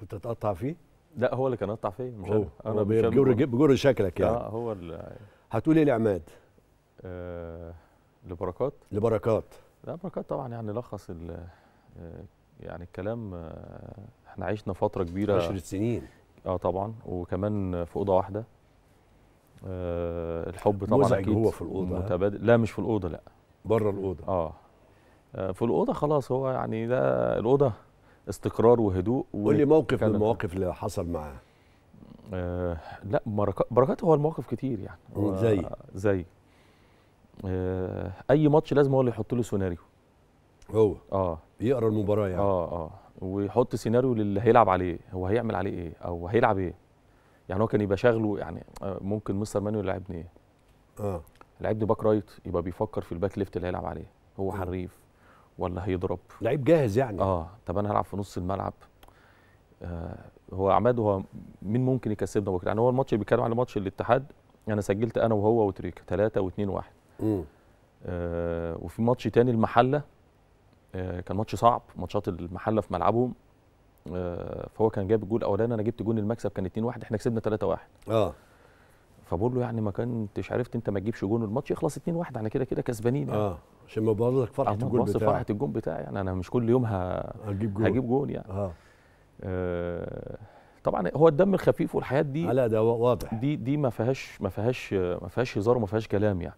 كنت هتقطع فيه؟ لا هو اللي كان قطع فيه مش هو انا بجر بجر شكلك يعني اه هو اللي هتقول ايه لعماد؟ لبركات لبركات لا بركات طبعا يعني لخص آه، يعني الكلام آه، احنا عشنا فتره كبيره 10 سنين اه طبعا وكمان في اوضه واحده آه الحب طبعا مزعج هو في الاوضه متبادل لا مش في الاوضه لا بره الاوضه اه, آه، في الاوضه خلاص هو يعني ده الاوضه استقرار وهدوء قول لي موقف من المواقف اللي حصل معاه آه لا بركات هو المواقف كتير يعني زي زي آه اي ماتش لازم هو اللي يحط له سيناريو هو اه يقرا المباراه يعني اه اه ويحط سيناريو للي هيلعب عليه هو هيعمل عليه ايه او هيلعب ايه يعني هو كان يبقى شاغله يعني آه، ممكن مستر مانويل لعبني ايه اه لعبني باك رايت يبقى بيفكر في الباك ليفت اللي هيلعب عليه هو حريف ولا هيضرب لعيب جاهز يعني اه طب انا هلعب في نص الملعب آه هو عماد هو مين ممكن يكسبنا بكره يعني هو الماتش اللي بيتكلم على ماتش الاتحاد انا سجلت انا وهو وتريكا 3 و2 1 آه وفي ماتش تاني المحله آه كان ماتش صعب ماتشات المحله في ملعبهم آه فهو كان جاب الجول الاولاني انا جبت جول المكسب كان 2 1 احنا كسبنا 3 1 اه فبقول له يعني ما كنتش عرفت انت ما تجيبش جون الماتش يخلص 2 1 احنا كده كده كسبانين يعني. اه عشان ما بوظلك فرحه الجول بتاعي فرحه الجول بتاعي يعني انا مش كل يوم ه... هجيب جول هجيب جول يعني آه. آه طبعا هو الدم الخفيف والحياه دي لا ده واضح دي دي ما فيهاش ما فيهاش ما فيهاش هزار وما فيهاش كلام يعني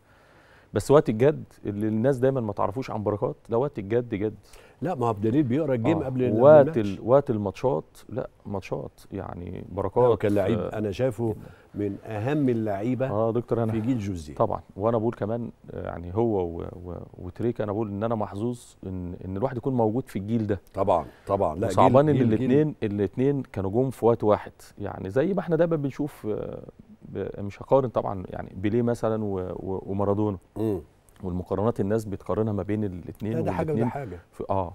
بس وقت الجد اللي الناس دايما ما تعرفوش عن بركات ده وقت الجد جد لا ما هو بدليل بيقرا الجيم آه. قبل وقت وقت الماتشات لا ماتشات يعني بركات كان لعيب آه انا شايفه من اهم اللعيبه اه دكتور انا في جيل جوزيه طبعا وانا بقول كمان آه، يعني هو و... و... وتريك انا بقول ان انا محظوظ ان ان الواحد يكون موجود في الجيل ده طبعا طبعا لا صعبان ان الاثنين الاثنين كانوا جم في وقت واحد يعني زي ما احنا دايما بنشوف آه، مش هقارن طبعا يعني بيليه مثلا ومارادونا والمقارنات الناس بتقارنها ما بين الاثنين ده حاجه وده حاجه اه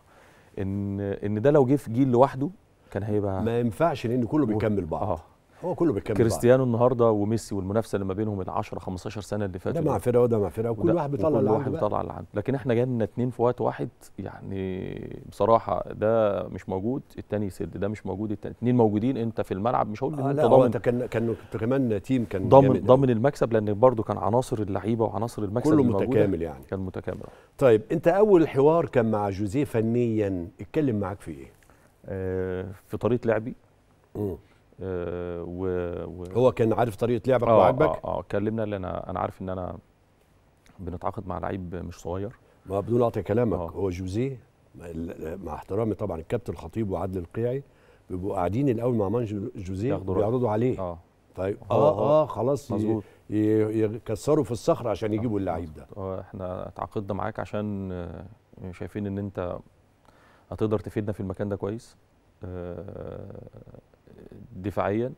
ان ان ده لو جه في جيل لوحده كان هيبقى ما ينفعش لان كله بيكمل بعض آه. هو كله بيكمل كريستيانو بقى. النهارده وميسي والمنافسه اللي ما بينهم ال 10 15 سنه اللي فاتوا ده مع فرقه وده مع فرقه وكل واحد بيطلع اللي عنده بيطلع اللي عنده لكن احنا جالنا اثنين في وقت واحد يعني بصراحه ده مش موجود الثاني يسد ده مش موجود الثاني اثنين موجودين انت في الملعب مش هقول آه انت ضامن انت كان كان كمان تيم كان ضامن ضامن المكسب لان برده كان عناصر اللعيبه وعناصر المكسب كله متكامل يعني كان متكامل طيب انت اول حوار كان مع جوزيه فنيا اتكلم معاك في ايه؟ آه في طريقه لعبي آه، و, و هو كان عارف طريقه لعبك آه وعاجبك؟ اه اه كلمنا اللي انا انا عارف ان انا بنتعاقد مع لعيب مش صغير ما بدون اقطع كلامك آه. هو جوزيه مع احترامي طبعا الكابتن الخطيب وعدل القيعي بيبقوا قاعدين الاول مع مان جوزيه بيعرضوا عليه اه طيب اه اه, آه, آه. خلاص مظبوط يكسروا في الصخره عشان آه، يجيبوا اللعيب ده اه احنا اتعاقدنا معاك عشان شايفين ان انت هتقدر تفيدنا في المكان ده كويس دفاعيا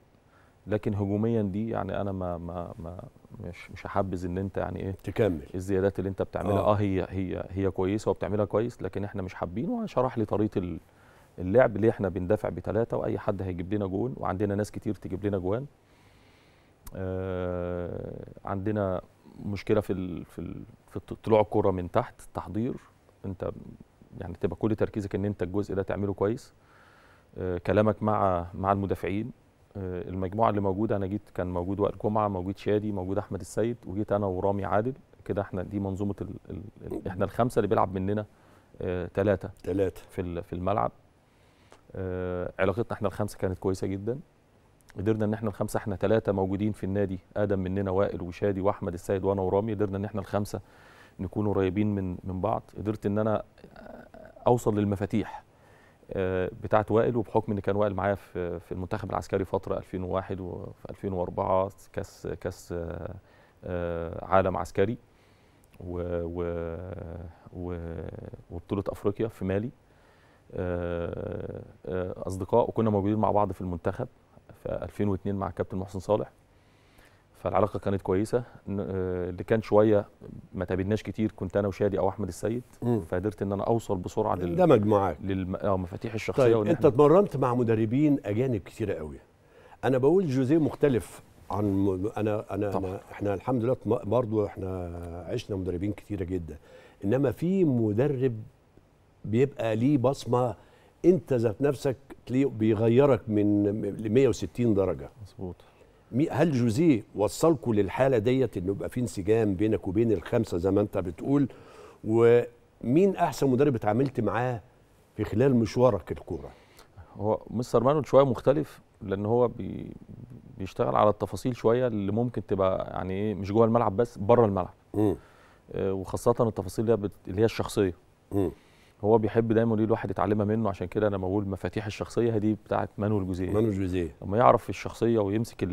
لكن هجوميا دي يعني انا ما ما, ما مش مش هحبذ ان انت يعني ايه تكمل الزيادات اللي انت بتعملها اه, آه هي هي هي كويسه وبتعملها كويس لكن احنا مش حابين وشرح لي طريقه اللعب ليه احنا بندافع بثلاثه واي حد هيجيب لنا جون وعندنا ناس كتير تجيب لنا جوان آه عندنا مشكله في الـ في الـ في طلوع الكره من تحت التحضير انت يعني تبقى كل تركيزك ان انت الجزء ده تعمله كويس آه، كلامك مع مع المدافعين آه، المجموعه اللي موجوده انا جيت كان موجود وائل جمعه موجود شادي موجود احمد السيد وجيت انا ورامي عادل كده احنا دي منظومه الـ الـ احنا الخمسه اللي بيلعب مننا ثلاثه آه، ثلاثه في في الملعب علاقتنا احنا الخمسه كانت كويسه جدا قدرنا ان احنا الخمسه احنا ثلاثه موجودين في النادي ادم مننا وائل وشادي واحمد السيد وانا ورامي قدرنا ان احنا الخمسه نكون قريبين من من بعض قدرت ان انا اوصل للمفاتيح آه، بتاعه وائل وبحكم ان كان وائل معايا في في المنتخب العسكري فتره 2001 وفي 2004 كاس كاس آه، آه، عالم عسكري و و وبطوله افريقيا في مالي اصدقاء وكنا موجودين مع بعض في المنتخب في 2002 مع كابتن محسن صالح فالعلاقه كانت كويسه آه، اللي كان شويه ما تقابلناش كتير كنت انا وشادي او احمد السيد فقدرت ان انا اوصل بسرعه لل اندمج معاك للمفاتيح آه، الشخصيه طيب انت اتمرنت مع مدربين اجانب كتيره قوي انا بقول جوزيه مختلف عن م... انا انا, طبعا. احنا الحمد لله برضو احنا عشنا مدربين كتيره جدا انما في مدرب بيبقى ليه بصمه انت ذات نفسك بيغيرك من 160 درجه مظبوط هل جوزيه وصلكم للحاله ديت انه يبقى في انسجام بينك وبين الخمسه زي ما انت بتقول ومين احسن مدرب اتعاملت معاه في خلال مشوارك الكوره؟ هو مستر مانويل شويه مختلف لان هو بي بيشتغل على التفاصيل شويه اللي ممكن تبقى يعني ايه مش جوه الملعب بس بره الملعب. م. آه، وخاصه التفاصيل اللي هي الشخصيه. م. هو بيحب دايما يقول الواحد يتعلمها منه عشان كده انا بقول مفاتيح الشخصيه دي بتاعت مانويل جوزيه مانويل جوزيه لما يعرف الشخصيه ويمسك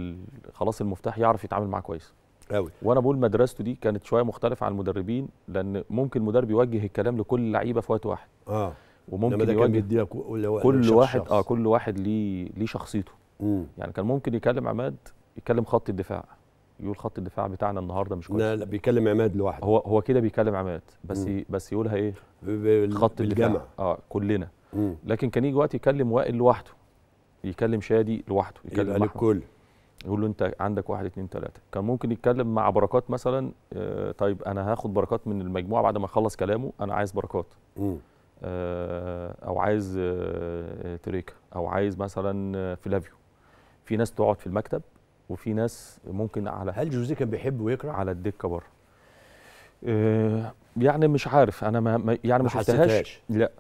خلاص المفتاح يعرف يتعامل معاه كويس قوي وانا بقول مدرسته دي كانت شويه مختلفه عن المدربين لان ممكن المدرب يوجه الكلام لكل لعيبه في وقت واحد اه وممكن يوجه كل واحد آه، شخص. اه كل واحد ليه ليه شخصيته مم. يعني كان ممكن يكلم عماد يتكلم خط الدفاع يقول خط الدفاع بتاعنا النهارده مش كويس لا لا بيكلم عماد لوحده هو هو كده بيكلم عماد بس مم. بس يقولها ايه خط الدفاع اه كلنا مم. لكن كان يجي وقت يكلم وائل لوحده يكلم شادي لوحده يكلم الكل يقول له انت عندك واحد اثنين ثلاثة كان ممكن يتكلم مع بركات مثلا آه طيب انا هاخد بركات من المجموعه بعد ما اخلص كلامه انا عايز بركات مم. آه او عايز آه تريكا او عايز مثلا آه، فلافيو في ناس تقعد في المكتب وفي ناس ممكن على هل جوزيه كان بيحب ويكره على الدكه بره آه، يعني مش عارف انا ما يعني ما شفتهاش لا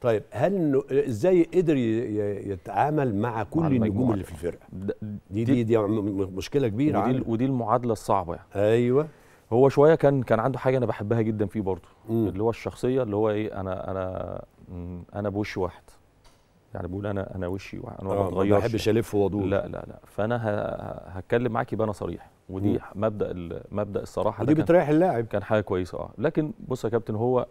طيب هل ازاي قدر يتعامل مع كل مع النجوم اللي في الفرقه دي دي, دي, دي مشكله كبيره ودي, ودي المعادله الصعبه يعني. ايوه هو شويه كان كان عنده حاجه انا بحبها جدا فيه برضه اللي هو الشخصيه اللي هو ايه انا انا انا بوش واحد يعني بقول انا انا وشي انا ما آه، بتغيرش ما بحبش الف وادور لا لا لا فانا هتكلم معاك يبقى انا صريح ودي م. مبدا مبدا الصراحه ودي بتريح اللاعب كان حاجه كويسه اه لكن بص يا كابتن هو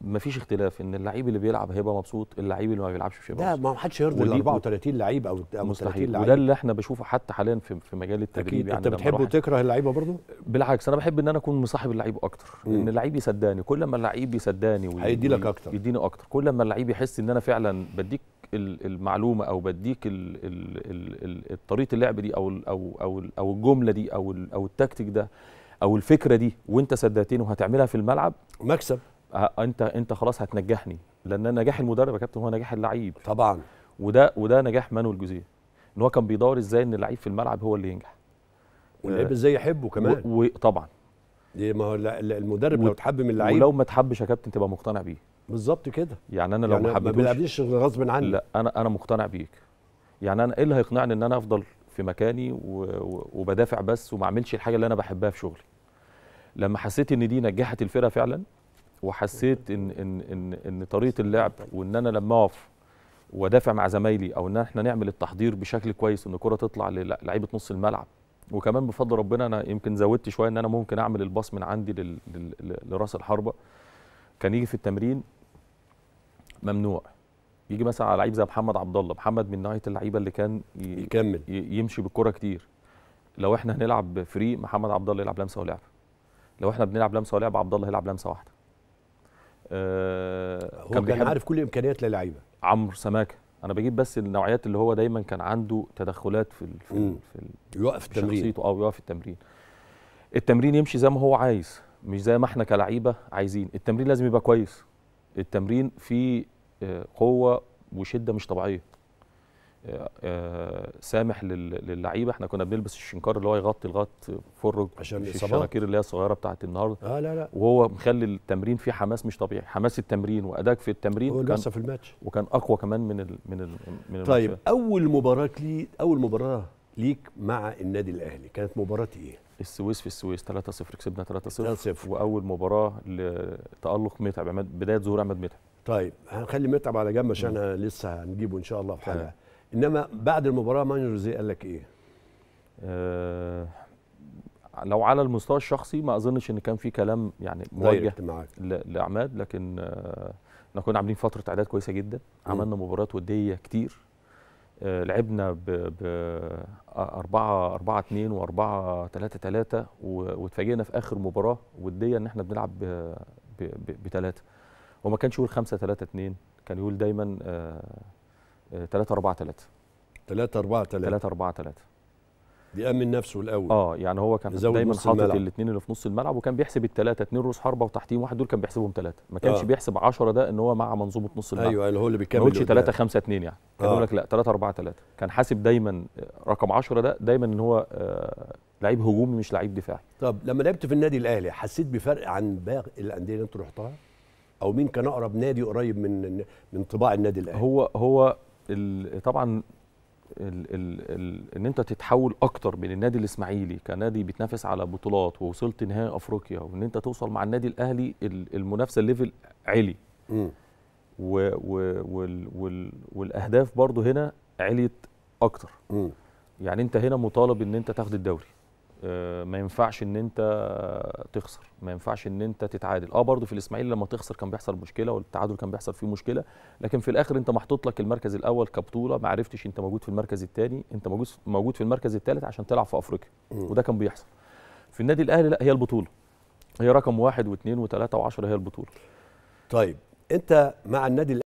ما فيش اختلاف ان اللعيب اللي بيلعب هيبقى مبسوط اللعيب اللي ما بيلعبش مش هيبقى مبسوط لا ما حدش يرضي ال 34 لعيب او 30 لعيب وده اللي احنا بشوفه حتى حاليا في, في مجال التدريب أكيد. يعني انت بتحب وتكره اللعيبه برضه بالعكس انا بحب ان انا اكون مصاحب اللعيب اكتر مم. ان اللعيب يصدقني كل ما اللعيب يصدقني هيدي لك اكتر يديني اكتر كل ما اللعيب يحس ان انا فعلا بديك المعلومه او بديك طريقه اللعب دي او او او او الجمله دي او او التكتيك ده او الفكره دي وانت صدقتني وهتعملها في الملعب مكسب آه، انت انت خلاص هتنجحني لان نجاح المدرب يا كابتن هو نجاح اللعيب طبعا وده وده نجاح مانويل جوزيه ان هو كان بيدور ازاي ان اللعيب في الملعب هو اللي ينجح واللعيب آه، ازاي يحبه كمان وطبعا ما هو المدرب لو اتحب من اللعيب ولو ما اتحبش يا كابتن تبقى مقتنع بيه بالظبط كده يعني انا لو يعني ما حبيتوش ما غصب عني لا انا انا مقتنع بيك يعني انا ايه اللي هيقنعني ان انا افضل في مكاني و... وبدافع بس وما اعملش الحاجه اللي انا بحبها في شغلي لما حسيت ان دي نجحت الفرقه فعلا وحسيت ان ان ان, إن طريقه اللعب وان انا لما اقف وادافع مع زمايلي او ان احنا نعمل التحضير بشكل كويس ان الكره تطلع للعيبه نص الملعب وكمان بفضل ربنا انا يمكن زودت شويه ان انا ممكن اعمل الباص من عندي لراس الحربه كان يجي في التمرين ممنوع يجي مثلا على لعيب زي محمد عبد الله محمد من نوعيه اللعيبه اللي كان ي... يكمل يمشي بالكره كتير لو احنا هنلعب فري محمد عبد الله يلعب لمسه ولعب لو احنا بنلعب لمسه ولعب عبد الله هيلعب لمسه واحده آه هو كان, عارف كل امكانيات للعيبه عمرو سماكه انا بجيب بس النوعيات اللي هو دايما كان عنده تدخلات في ال في, ال في ال يوقف التمرين شخصيته اه يوقف التمرين التمرين يمشي زي ما هو عايز مش زي ما احنا كلعيبه عايزين التمرين لازم يبقى كويس التمرين فيه آه، قوه وشده مش طبيعيه آه، آه، سامح للعيبه احنا كنا بنلبس الشنكار اللي هو يغطي لغايه فرج عشان الشراكير اللي هي الصغيره بتاعت النهارده اه لا لا وهو مخلي التمرين فيه حماس مش طبيعي حماس التمرين واداك في التمرين هو كان في الماتش وكان اقوى كمان من ال من ال من طيب الماتشات. اول مباراه لي اول مباراه ليك مع النادي الاهلي كانت مباراه ايه السويس في السويس 3-0 كسبنا 3-0 واول مباراه لتالق متعب بدايه ظهور احمد متعب طيب هنخلي متعب على جنب عشان لسه هنجيبه ان شاء الله في حلقه انما بعد المباراه مانجر زي قال لك ايه؟ أه لو على المستوى الشخصي ما اظنش ان كان في كلام يعني موجه لعماد لكن آه، احنا كنا عاملين فتره اعداد كويسه جدا عملنا مباريات وديه كتير آه، لعبنا ب 4 4 2 و 4 3 3 واتفاجئنا في اخر مباراه وديه ان احنا بنلعب ب 3 وما كانش يقول 5 3 2 كان يقول دايما 3 4 3 3 4 3 3 4 3 بيأمن نفسه الاول اه يعني هو كان دايما حاطط الاثنين اللي في نص الملعب وكان بيحسب الثلاثه اثنين روس حربه وتحتيهم واحد دول كان بيحسبهم ثلاثه ما كانش آه. بيحسب 10 ده ان هو مع منظومه نص الملعب ايوه اللي يعني هو اللي بيكمل ما بيقولش 3 5 2 يعني كان آه. يقول لك لا 3 4 3 كان حاسب دايما آه، رقم 10 ده دايما ان هو آه لعيب هجومي مش لعيب دفاعي طب لما لعبت في النادي الاهلي حسيت بفرق عن باقي الانديه اللي انت رحتها؟ او مين كان اقرب نادي قريب من من طباع النادي الاهلي هو هو ال طبعا ال ال ال ان انت تتحول اكتر من النادي الاسماعيلي كنادي بيتنافس على بطولات ووصلت نهائي افريقيا وان انت توصل مع النادي الاهلي المنافسه الليفل عالي و و وال وال والاهداف برضو هنا عليت اكتر م. يعني انت هنا مطالب ان انت تاخد الدوري آه، ما ينفعش ان انت تخسر ما ينفعش ان انت تتعادل اه برضه في الاسماعيلي لما تخسر كان بيحصل مشكله والتعادل كان بيحصل فيه مشكله لكن في الاخر انت محطوط لك المركز الاول كبطوله ما عرفتش انت موجود في المركز الثاني انت موجود موجود في المركز الثالث عشان تلعب في افريقيا وده كان بيحصل في النادي الاهلي لا هي البطوله هي رقم واحد واثنين وثلاثه وعشره هي البطوله طيب انت مع النادي